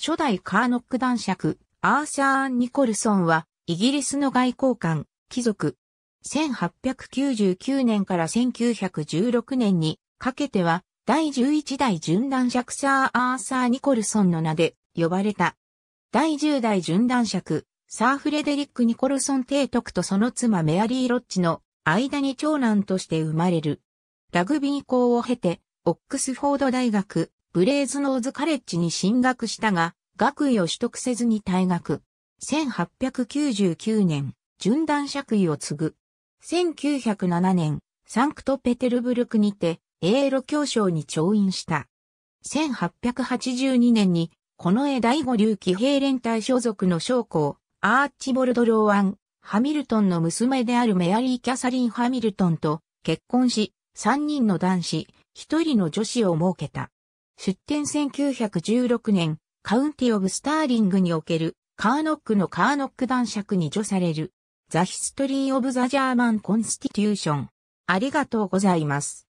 初代カーノック男爵、アーサー・ーン・ニコルソンは、イギリスの外交官、貴族。1899年から1916年にかけては、第11代純男爵サー・アーサー・ニコルソンの名で呼ばれた。第10代純男爵、サー・フレデリック・ニコルソン提督とその妻メアリー・ロッチの間に長男として生まれる。ラグビー校を経て、オックスフォード大学、ブレーズノーズカレッジに進学したが、学位を取得せずに退学。1899年、順断爵位を継ぐ。1907年、サンクトペテルブルクにて、英路教賞に調印した。1882年に、この絵第五流騎兵連隊所属の将校、アーチボルド・ローアン、ハミルトンの娘であるメアリー・キャサリン・ハミルトンと結婚し、3人の男子、1人の女子を設けた。出展1916年、カウンティオブスターリングにおけるカーノックのカーノック男爵に除される、ザ・ヒストリー・オブ・ザ・ジャーマン・コンスティテューション。ありがとうございます。